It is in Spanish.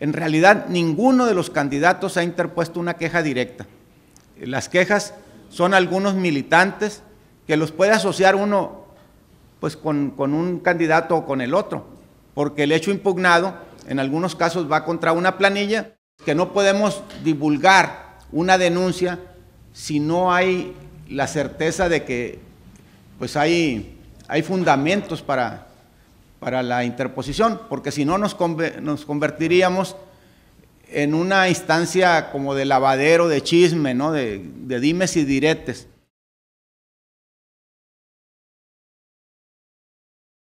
En realidad ninguno de los candidatos ha interpuesto una queja directa. Las quejas son algunos militantes que los puede asociar uno pues con, con un candidato o con el otro, porque el hecho impugnado en algunos casos va contra una planilla que no podemos divulgar una denuncia si no hay la certeza de que pues hay, hay fundamentos para, para la interposición, porque si no nos, nos convertiríamos en una instancia como de lavadero, de chisme, de dimes y diretes.